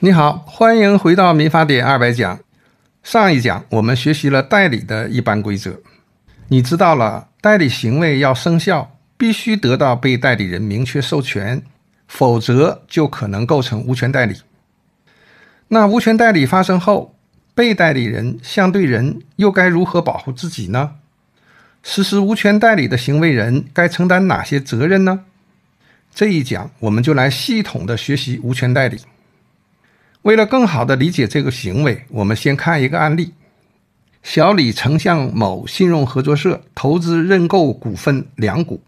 你好，欢迎回到《民法典二百讲》。上一讲我们学习了代理的一般规则，你知道了代理行为要生效必须得到被代理人明确授权，否则就可能构成无权代理。那无权代理发生后，被代理人相对人又该如何保护自己呢？实施无权代理的行为人该承担哪些责任呢？这一讲我们就来系统的学习无权代理。为了更好地理解这个行为，我们先看一个案例：小李曾向某信用合作社投资认购股份两股，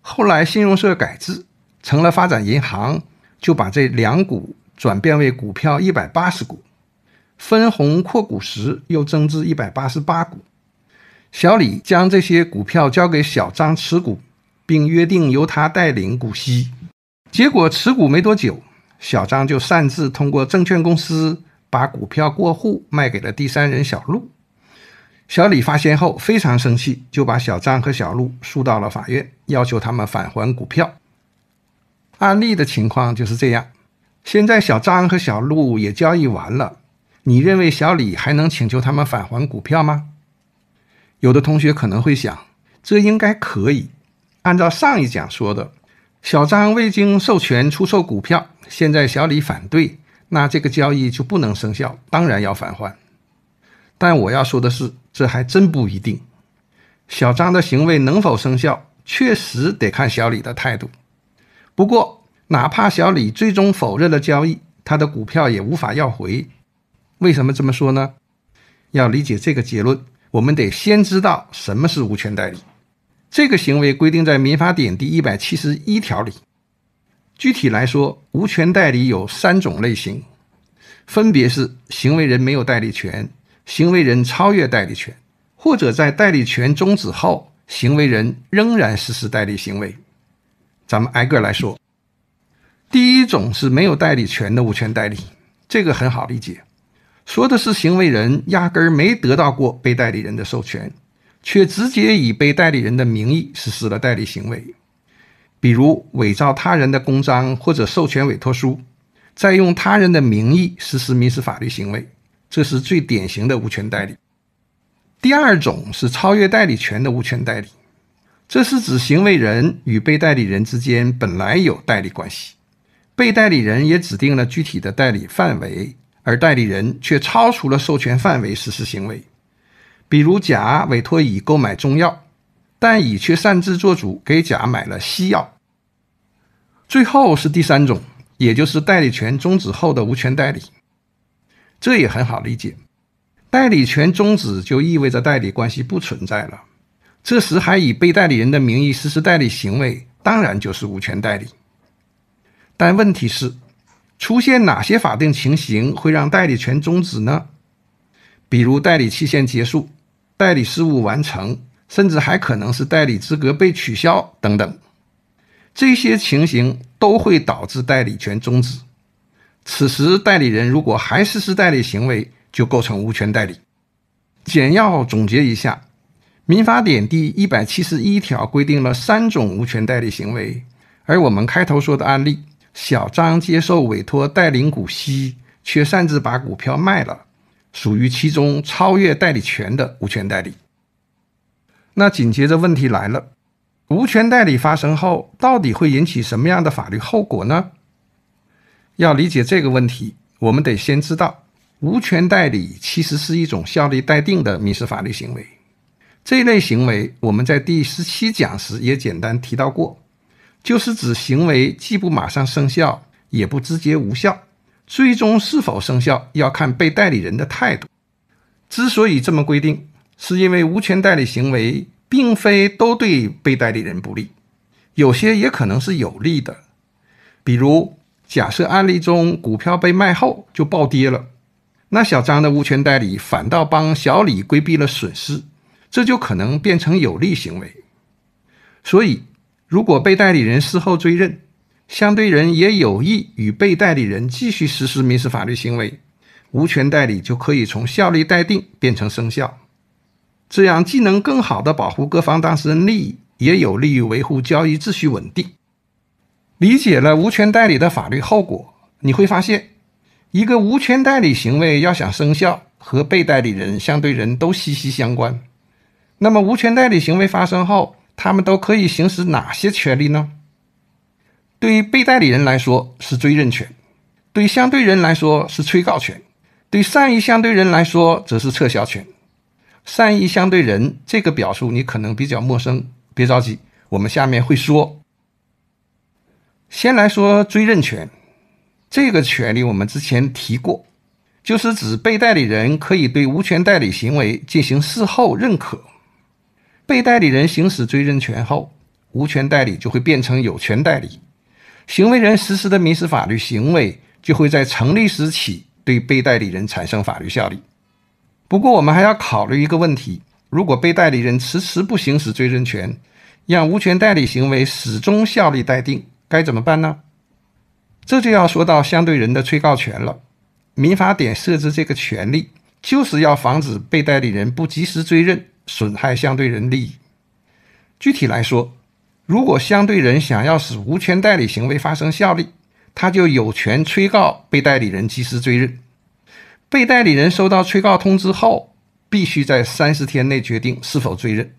后来信用社改制成了发展银行，就把这两股转变为股票一百八十股，分红扩股时又增至一百八十八股。小李将这些股票交给小张持股，并约定由他带领股息。结果持股没多久。小张就擅自通过证券公司把股票过户卖给了第三人小陆。小李发现后非常生气，就把小张和小陆诉到了法院，要求他们返还股票。案例的情况就是这样。现在小张和小陆也交易完了，你认为小李还能请求他们返还股票吗？有的同学可能会想，这应该可以，按照上一讲说的。小张未经授权出售股票，现在小李反对，那这个交易就不能生效，当然要返还。但我要说的是，这还真不一定。小张的行为能否生效，确实得看小李的态度。不过，哪怕小李最终否认了交易，他的股票也无法要回。为什么这么说呢？要理解这个结论，我们得先知道什么是无权代理。这个行为规定在《民法典》第一百七十一条里。具体来说，无权代理有三种类型，分别是：行为人没有代理权、行为人超越代理权，或者在代理权终止后，行为人仍然实施代理行为。咱们挨个来说。第一种是没有代理权的无权代理，这个很好理解，说的是行为人压根儿没得到过被代理人的授权。却直接以被代理人的名义实施了代理行为，比如伪造他人的公章或者授权委托书，再用他人的名义实施民事法律行为，这是最典型的无权代理。第二种是超越代理权的无权代理，这是指行为人与被代理人之间本来有代理关系，被代理人也指定了具体的代理范围，而代理人却超出了授权范围实施行为。比如甲委托乙购买中药，但乙却擅自做主给甲买了西药。最后是第三种，也就是代理权终止后的无权代理。这也很好理解，代理权终止就意味着代理关系不存在了。这时还以被代理人的名义实施代理行为，当然就是无权代理。但问题是，出现哪些法定情形会让代理权终止呢？比如代理期限结束。代理事务完成，甚至还可能是代理资格被取消等等，这些情形都会导致代理权终止。此时，代理人如果还实施代理行为，就构成无权代理。简要总结一下，《民法典》第一百七十一条规定了三种无权代理行为，而我们开头说的案例，小张接受委托代领股息，却擅自把股票卖了。属于其中超越代理权的无权代理。那紧接着问题来了，无权代理发生后，到底会引起什么样的法律后果呢？要理解这个问题，我们得先知道，无权代理其实是一种效力待定的民事法律行为。这类行为我们在第十七讲时也简单提到过，就是指行为既不马上生效，也不直接无效。最终是否生效要看被代理人的态度。之所以这么规定，是因为无权代理行为并非都对被代理人不利，有些也可能是有利的。比如，假设案例中股票被卖后就暴跌了，那小张的无权代理反倒帮小李规避了损失，这就可能变成有利行为。所以，如果被代理人事后追认，相对人也有意与被代理人继续实施民事法律行为，无权代理就可以从效力待定变成生效。这样既能更好的保护各方当事人利益，也有利于维护交易秩序稳定。理解了无权代理的法律后果，你会发现，一个无权代理行为要想生效，和被代理人、相对人都息息相关。那么，无权代理行为发生后，他们都可以行使哪些权利呢？对于被代理人来说是追认权，对相对人来说是催告权，对善意相对人来说则是撤销权。善意相对人这个表述你可能比较陌生，别着急，我们下面会说。先来说追认权这个权利，我们之前提过，就是指被代理人可以对无权代理行为进行事后认可。被代理人行使追认权后，无权代理就会变成有权代理。行为人实施的民事法律行为就会在成立时起对被代理人产生法律效力。不过，我们还要考虑一个问题：如果被代理人迟迟不行使追认权，让无权代理行为始终效力待定，该怎么办呢？这就要说到相对人的催告权了。民法典设置这个权利，就是要防止被代理人不及时追认，损害相对人利益。具体来说，如果相对人想要使无权代理行为发生效力，他就有权催告被代理人及时追认。被代理人收到催告通知后，必须在三十天内决定是否追认。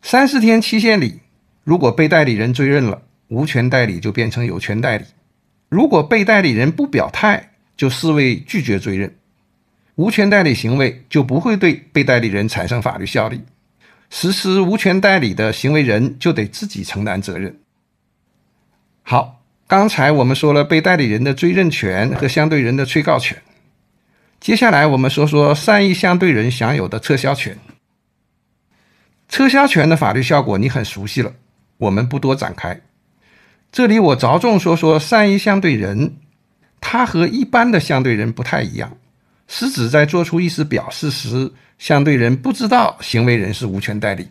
三十天期限里，如果被代理人追认了，无权代理就变成有权代理；如果被代理人不表态，就视为拒绝追认，无权代理行为就不会对被代理人产生法律效力。实施无权代理的行为人就得自己承担责任。好，刚才我们说了被代理人的追认权和相对人的催告权，接下来我们说说善意相对人享有的撤销权。撤销权的法律效果你很熟悉了，我们不多展开。这里我着重说说善意相对人，他和一般的相对人不太一样。是指在作出意思表示时，相对人不知道行为人是无权代理。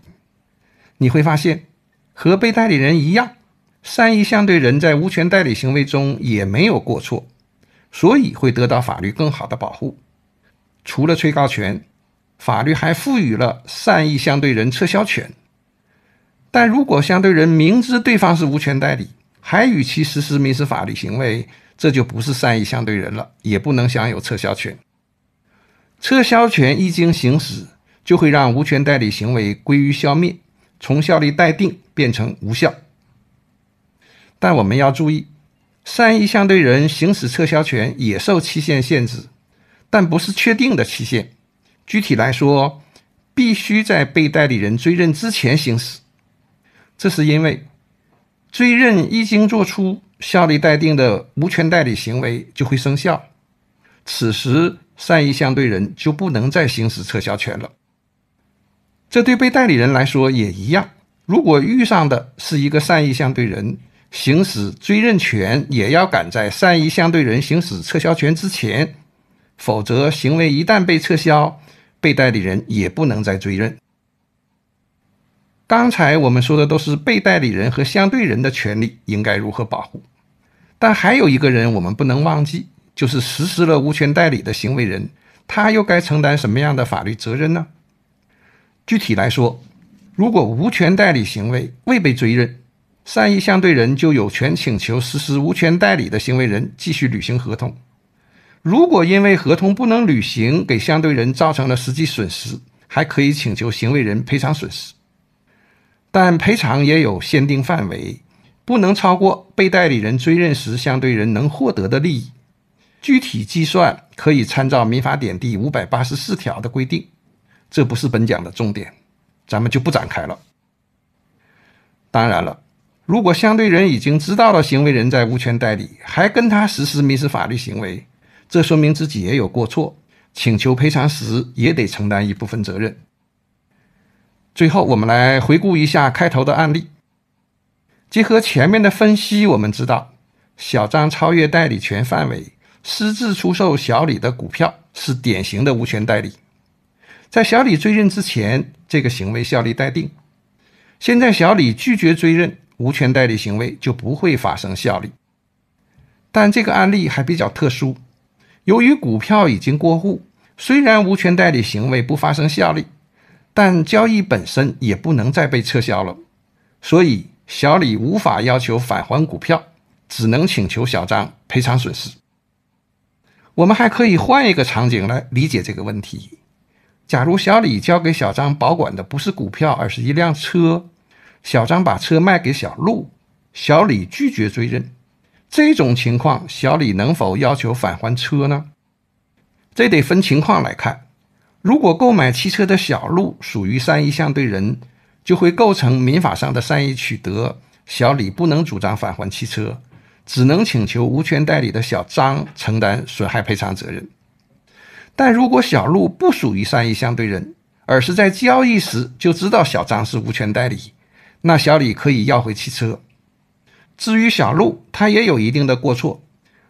你会发现，和被代理人一样，善意相对人在无权代理行为中也没有过错，所以会得到法律更好的保护。除了催告权，法律还赋予了善意相对人撤销权。但如果相对人明知对方是无权代理，还与其实施民事法律行为，这就不是善意相对人了，也不能享有撤销权。撤销权一经行使，就会让无权代理行为归于消灭，从效力待定变成无效。但我们要注意，善意相对人行使撤销权也受期限限制，但不是确定的期限。具体来说，必须在被代理人追认之前行使。这是因为，追认一经作出，效力待定的无权代理行为就会生效，此时。善意相对人就不能再行使撤销权了。这对被代理人来说也一样。如果遇上的是一个善意相对人，行使追认权也要赶在善意相对人行使撤销权之前，否则行为一旦被撤销，被代理人也不能再追认。刚才我们说的都是被代理人和相对人的权利应该如何保护，但还有一个人我们不能忘记。就是实施了无权代理的行为人，他又该承担什么样的法律责任呢？具体来说，如果无权代理行为未被追认，善意相对人就有权请求实施无权代理的行为人继续履行合同。如果因为合同不能履行给相对人造成了实际损失，还可以请求行为人赔偿损失。但赔偿也有限定范围，不能超过被代理人追认时相对人能获得的利益。具体计算可以参照《民法典》第五百八十四条的规定，这不是本讲的重点，咱们就不展开了。当然了，如果相对人已经知道了行为人在无权代理，还跟他实施民事法律行为，这说明自己也有过错，请求赔偿时也得承担一部分责任。最后，我们来回顾一下开头的案例，结合前面的分析，我们知道小张超越代理权范围。私自出售小李的股票是典型的无权代理，在小李追认之前，这个行为效力待定。现在小李拒绝追认，无权代理行为就不会发生效力。但这个案例还比较特殊，由于股票已经过户，虽然无权代理行为不发生效力，但交易本身也不能再被撤销了，所以小李无法要求返还股票，只能请求小张赔偿损失。我们还可以换一个场景来理解这个问题：假如小李交给小张保管的不是股票，而是一辆车，小张把车卖给小陆，小李拒绝追认，这种情况，小李能否要求返还车呢？这得分情况来看，如果购买汽车的小陆属于善意相对人，就会构成民法上的善意取得，小李不能主张返还汽车。只能请求无权代理的小张承担损害赔偿责任，但如果小陆不属于善意相对人，而是在交易时就知道小张是无权代理，那小李可以要回汽车。至于小陆，他也有一定的过错，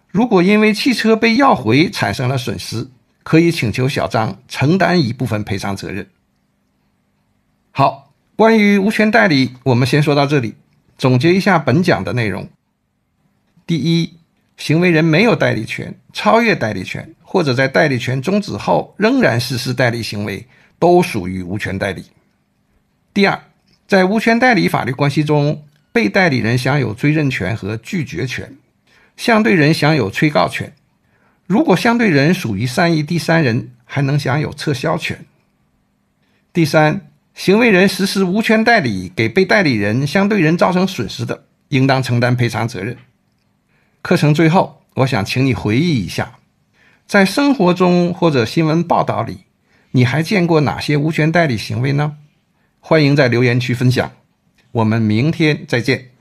如果因为汽车被要回产生了损失，可以请求小张承担一部分赔偿责任。好，关于无权代理，我们先说到这里，总结一下本讲的内容。第一，行为人没有代理权、超越代理权或者在代理权终止后仍然实施代理行为，都属于无权代理。第二，在无权代理法律关系中，被代理人享有追认权和拒绝权，相对人享有催告权。如果相对人属于善意第三人，还能享有撤销权。第三，行为人实施无权代理给被代理人、相对人造成损失的，应当承担赔偿责任。课程最后，我想请你回忆一下，在生活中或者新闻报道里，你还见过哪些无权代理行为呢？欢迎在留言区分享。我们明天再见。